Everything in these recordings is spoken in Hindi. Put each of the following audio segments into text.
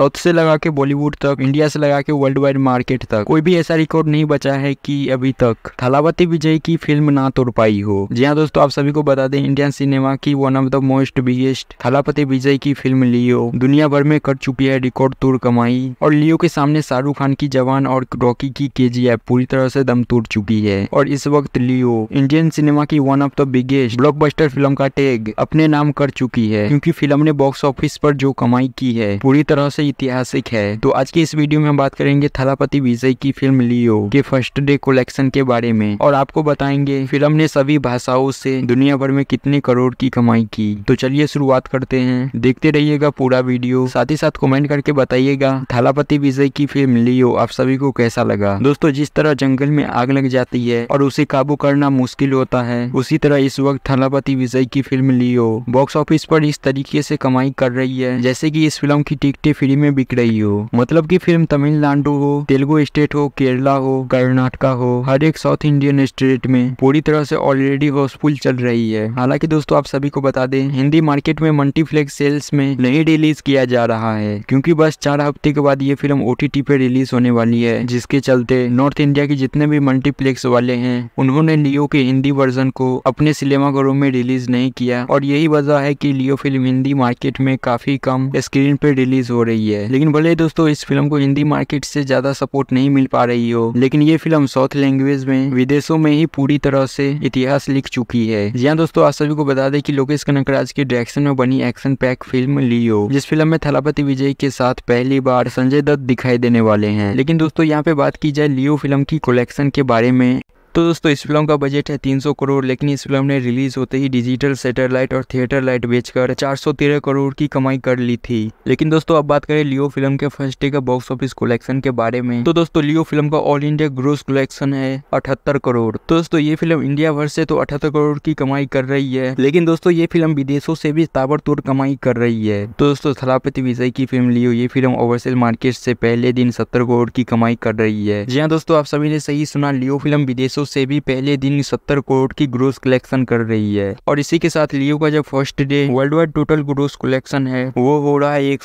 साउथ से लगा के बॉलीवुड तक इंडिया से लगा के वर्ल्ड वाइड मार्केट तक कोई भी ऐसा रिकॉर्ड नहीं बचा है कि अभी तक थालावती विजय की फिल्म ना तोड़ पाई हो जी हाँ दोस्तों आप सभी को बता दें इंडियन सिनेमा की one of the most biggest Thalapathy Vijay की फिल्म लियो दुनिया भर में कर चुकी है रिकॉर्ड तोड़ कमाई और लियो के सामने शाहरुख खान की जवान और रॉकी की के पूरी तरह से दम तोड़ चुकी है और इस वक्त लियो इंडियन सिनेमा की one of the biggest blockbuster फिल्म का टैग अपने नाम कर चुकी है क्योंकि फिल्म ने बॉक्स ऑफिस पर जो कमाई की है पूरी तरह से ऐतिहासिक है तो आज की इस वीडियो में हम बात करेंगे थलापति विजय की फिल्म लियो के फर्स्ट डे कलेक्शन के बारे में और आपको बताएंगे फिल्म ने सभी भाषाओं से दुनिया भर में कितने करोड़ की कमाई की तो चलिए शुरुआत करते हैं देखते रहिएगा पूरा वीडियो साथ ही साथ कॉमेंट करके बताइएगा थलापति विजय की फिल्म लियो आप सभी को कैसा लगा दोस्तों जिस तरह जंगल में आग लग जाती है और उसे काबू करना मुश्किल होता है उसी तरह इस वक्त थलापति विजय की फिल्म लियो बॉक्स ऑफिस पर इस तरीके से कमाई कर रही है जैसे की इस फिल्म की टिकटें फ्री में बिक रही हो मतलब की फिल्म तमिलनाडु हो तेलुगु स्टेट हो केरला हो कर्नाटका हो हर एक साउथ इंडियन स्टेट में पूरी तरह से ऑलरेडी हाउसफुल चल रही है हालांकि दोस्तों आप सभी को बता दें हिंदी मार्केट में मल्टीफ्लेक्स सेल्स में नहीं रिलीज किया जा रहा है क्यूँकी बस चार हफ्ते के बाद ये फिल्म ओ पे रिलीज होने वाली है जिसके चलते नॉर्थ इंडिया के जितने भी मल्टीप्लेक्स वाले है उन्होंने लियो के हिंदी वर्जन को अपने सिनेमाघरों में रिलीज नहीं किया और यही वजह है की लियो फिल्म हिंदी मार्केट में काफी कम स्क्रीन पे रिलीज हो रही रही है लेकिन भले दोस्तों इस फिल्म को हिंदी मार्केट से ज्यादा सपोर्ट नहीं मिल पा रही हो लेकिन ये फिल्म साउथ लैंग्वेज में विदेशों में ही पूरी तरह से इतिहास लिख चुकी है जहाँ दोस्तों आप सभी को बता दें कि लोकेश कनकराज के डायरेक्शन में बनी एक्शन पैक फिल्म लियो जिस फिल्म में थलापति विजय के साथ पहली बार संजय दत्त दिखाई देने वाले हैं लेकिन दोस्तों यहाँ पे बात की जाए लियो फिल्म की कलेक्शन के बारे में तो दोस्तों इस फिल्म का बजट है 300 करोड़ लेकिन इस फिल्म ने रिलीज होते ही डिजिटल सैटेलाइट और थिएटर लाइट बेचकर 413 करोड़ की कमाई कर ली थी लेकिन दोस्तों अब बात करें लियो फिल्म के फर्स्ट डे का बॉक्स ऑफिस कलेक्शन के बारे में तो दोस्तों लियो फिल्म का ऑल इंडिया ग्रोस कलेक्शन है अठहत्तर करोड़ तो दोस्तों ये फिल्म इंडिया भर से तो अठहत्तर करोड़ की कमाई कर रही है लेकिन दोस्तों ये फिल्म विदेशों से भी ताबड़तोड़ कमाई कर रही है तो दोस्तों थलापति विजय की फिल्म लियो ये फिल्म ओवरसेल मार्केट से पहले दिन सत्तर करोड़ की कमाई कर रही है जी हाँ दोस्तों आप सभी ने सही सुना लियो फिल्म विदेशों 500 से भी पहले दिन 70 करोड़ की ग्रोस कलेक्शन कर रही है और इसी के साथ लियो का जो first day worldwide total gross collection है वो हो रहा है एक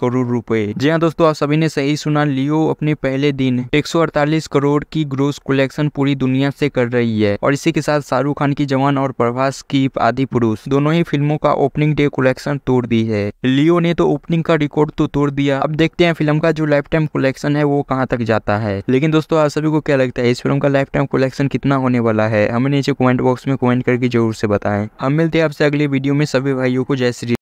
करोड़ रूपए जी हाँ दोस्तों आप सभी ने सही सुना लियो अपने पहले दिन एक करोड़ की ग्रोस कलेक्शन पूरी दुनिया से कर रही है और इसी के साथ शाहरुख खान की जवान और प्रभास की आदि पुरुष दोनों ही फिल्मों का ओपनिंग डे कलेक्शन तोड़ दी है लियो ने तो ओपनिंग का रिकॉर्ड तो तोड़ दिया अब देखते हैं फिल्म का जो लाइफ टाइम कलेक्शन है वो कहाँ तक जाता है लेकिन दोस्तों आप सभी को क्या लगता है इस फिल्म का लाइफ टाइम कलेक्शन कितना होने वाला है हमें नीचे कमेंट बॉक्स में कमेंट करके जरूर से बताएं हम मिलते हैं आपसे अगले वीडियो में सभी भाइयों को जय श्री